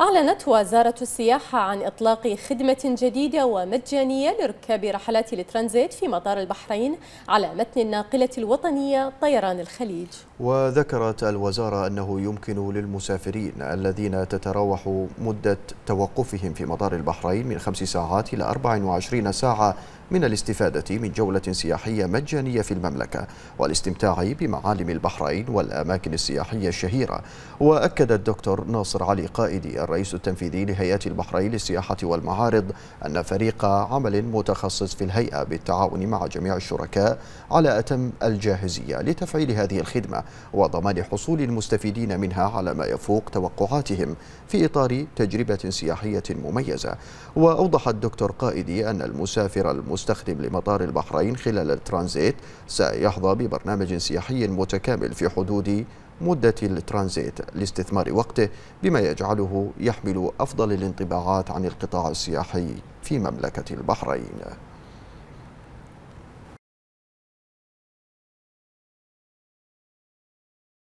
أعلنت وزارة السياحة عن إطلاق خدمة جديدة ومجانية لركاب رحلات الترانزيت في مطار البحرين على متن الناقلة الوطنية طيران الخليج وذكرت الوزارة أنه يمكن للمسافرين الذين تتراوح مدة توقفهم في مطار البحرين من خمس ساعات إلى 24 ساعة من الاستفادة من جولة سياحية مجانية في المملكة والاستمتاع بمعالم البحرين والأماكن السياحية الشهيرة وأكد الدكتور ناصر علي قائدي الرئيس التنفيذي لهيئة البحرين للسياحة والمعارض أن فريق عمل متخصص في الهيئة بالتعاون مع جميع الشركاء على أتم الجاهزية لتفعيل هذه الخدمة وضمان حصول المستفيدين منها على ما يفوق توقعاتهم في إطار تجربة سياحية مميزة وأوضح الدكتور قائدي أن المسافر المسافر المستخدم لمطار البحرين خلال الترانزيت سيحظى ببرنامج سياحي متكامل في حدود مدة الترانزيت لاستثمار وقته بما يجعله يحمل أفضل الانطباعات عن القطاع السياحي في مملكة البحرين